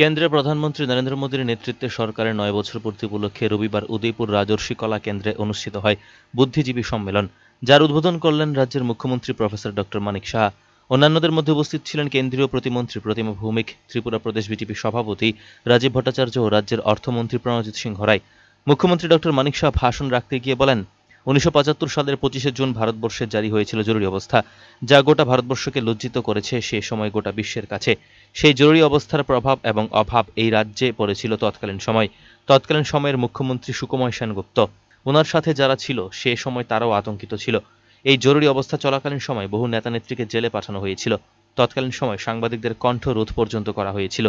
কেন্দ্রে প্রধানমন্ত্রী নরেন্দ্র মোদীর নেতৃত্বে সরকারের নয় বছর পূর্তি উপলক্ষে রবিবার উদয়পুর রাজর্ষী কলা কেন্দ্রে অনুষ্ঠিত হয় বুদ্ধিজীবী সম্মেলন যার উদ্বোধন করলেন রাজ্যের মুখ্যমন্ত্রী প্রফেসর ডক্টর মানিক শাহ অন্যান্যদের মধ্যে উপস্থিত ছিলেন কেন্দ্রীয় প্রতিমন্ত্রী প্রতিমা ভৌমিক ত্রিপুরা প্রদেশ বিজেপি সভাপতি রাজীব ভট্টাচার্য ও রাজ্যের অর্থমন্ত্রী প্রণজিৎ সিংহ রায় মুখ্যমন্ত্রী ডক্টর মানিক শাহ ভাষণ রাখতে গিয়ে বলেন উনিশশো সালের পঁচিশে জুন ভারতবর্ষে জারি হয়েছিল জরুরি অবস্থা যা গোটা ভারতবর্ষকে লজ্জিত করেছে সে সময় গোটা বিশ্বের কাছে সেই জরুরি অবস্থার প্রভাব এবং অভাব এই রাজ্যে পড়েছিল তৎকালীন সময় তৎকালীন সময়ের মুখ্যমন্ত্রী সুকুময় সেনগুপ্ত ওনার সাথে যারা ছিল সে সময় তারাও আতঙ্কিত ছিল এই জরুরি অবস্থা চলাকালীন সময় বহু নেতানেত্রীকে জেলে পাঠানো হয়েছিল তৎকালীন সময় সাংবাদিকদের কণ্ঠ রোধ পর্যন্ত করা হয়েছিল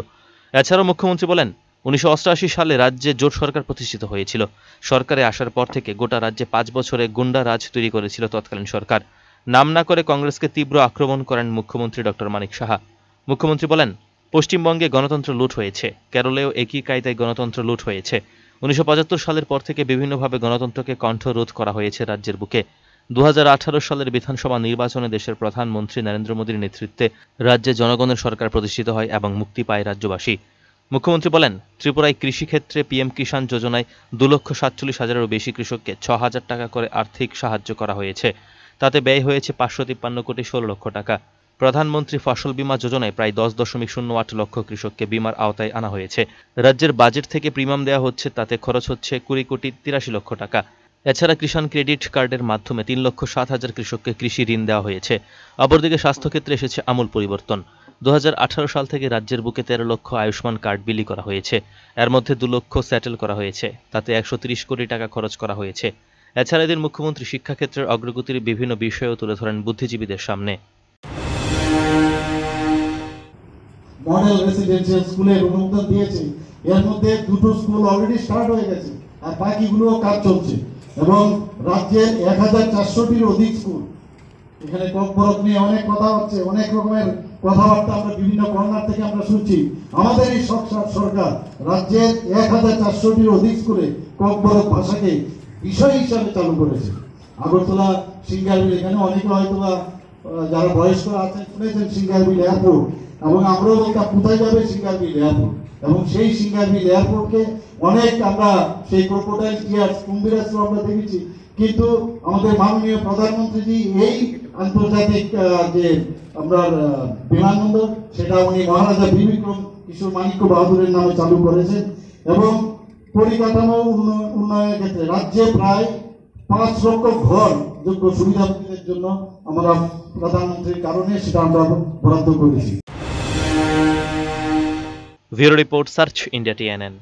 এছাড়াও মুখ্যমন্ত্রী বলেন উনিশশো সালে রাজ্যে জোট সরকার প্রতিষ্ঠিত হয়েছিল সরকারে আসার পর থেকে গোটা রাজ্যে পাঁচ বছরে গুন্ডা রাজ তৈরি করেছিল তৎকালীন সরকার নাম না করে কংগ্রেসকে তীব্র আক্রমণ করেন মুখ্যমন্ত্রী ডক্টর মানিক সাহা মুখ্যমন্ত্রী বলেন পশ্চিমবঙ্গে গণতন্ত্র লুট হয়েছে কেরলেও একই কায়দায় গণতন্ত্র লুট হয়েছে উনিশশো সালের পর থেকে বিভিন্নভাবে গণতন্ত্রকে কণ্ঠরোধ করা হয়েছে রাজ্যের বুকে দু সালের বিধানসভা নির্বাচনে দেশের প্রধানমন্ত্রী নরেন্দ্র মোদীর নেতৃত্বে রাজ্যে জনগণের সরকার প্রতিষ্ঠিত হয় এবং মুক্তি পায় রাজ্যবাসী মুখ্যমন্ত্রী বলেন ত্রিপুরায় কৃষিক্ষেত্রে পিএম কিষাণ যোজনায় দু লক্ষ সাতচল্লিশ হাজারেরও বেশি কৃষককে ছ হাজার টাকা করে আর্থিক সাহায্য করা হয়েছে তাতে ব্যয় হয়েছে পাঁচশো তিপ্পান্ন কোটি ষোলো লক্ষ টাকা প্রধানমন্ত্রী ফসল বীমা যোজনায় প্রায় দশ দশমিক শূন্য আট লক্ষ কৃষককে বিমার আওতায় আনা হয়েছে রাজ্যের বাজেট থেকে প্রিমিয়াম দেওয়া হচ্ছে তাতে খরচ হচ্ছে কুড়ি কোটি তিরাশি লক্ষ টাকা এছাড়া কিষাণ ক্রেডিট কার্ডের মাধ্যমে তিন লক্ষ সাত হাজার কৃষককে কৃষি ঋণ দেওয়া হয়েছে অপরদিকে স্বাস্থ্যক্ষেত্রে এসেছে আমূল পরিবর্তন দু সাল থেকে রাজ্যের বুকে তেরো লক্ষ আয়ুষ্মান কার্ড বিলি করা হয়েছে এর মধ্যে দু লক্ষ স্যাটেল করা হয়েছে তাতে একশো কোটি টাকা খরচ করা হয়েছে এছাড়া এদিন মুখ্যমন্ত্রী শিক্ষাক্ষেত্রের অগ্রগতির বিভিন্ন বিষয়ও তুলে ধরেন বুদ্ধিজীবীদের সামনে মডেল রেসিডেন্সিয়াল স্কুলের অনুমোদন দিয়েছে এর মধ্যে দুটো স্কুল অলরেডি স্টার্ট হয়ে গেছে আর বাকিগুলো কাজ চলছে এবং রাজ্যের এক হাজার চারশোটির অধিক স্কুল এখানে কম নিয়ে অনেক কথা হচ্ছে অনেক রকমের কথাবার্তা আমরা বিভিন্ন কর্নার থেকে আমরা শুনছি আমাদের এই সরকার রাজ্যের এক হাজার চারশোটির অধিক স্কুলে ককবরক ভাষাকে বিষয় হিসাবে চালু করেছে আগরতলা সিঙ্গারবিল এখানে অনেকে হয়তো বা যারা বয়স্ক আছেন শুনেছেন সিঙ্গারবিল এয়ারপোর্ট এবং আমরাও বলতাম কোথায় যাবে সিঙ্গারবিল এয়ারপোর্ট এবং সেই সিঙ্গারবিল এয়ারপোর্টকে অনেক আমরা সেই ক্রোকোডাইল টিয়ার্স কুম্ভীরাস্ত্র আমরা দেখেছি কিন্তু আমাদের মাননীয় প্রধানমন্ত্রীজি এই আন্তর্জাতিক যে আপনার বিমানবন্দর সেটা উনি মহারাজা বিবিক্রম কিশোর মাণিক্য বাহাদুরের নামে চালু করেছেন এবং পরিকাঠামো উন্নয়নের ক্ষেত্রে রাজ্যে প্রায় পাঁচ লক্ষ ঘর যোগ্য সুবিধাভোগীদের জন্য আমরা প্রধানমন্ত্রীর কারণে সেটা আমরা বরাদ্দ করেছি bureau report search India TNN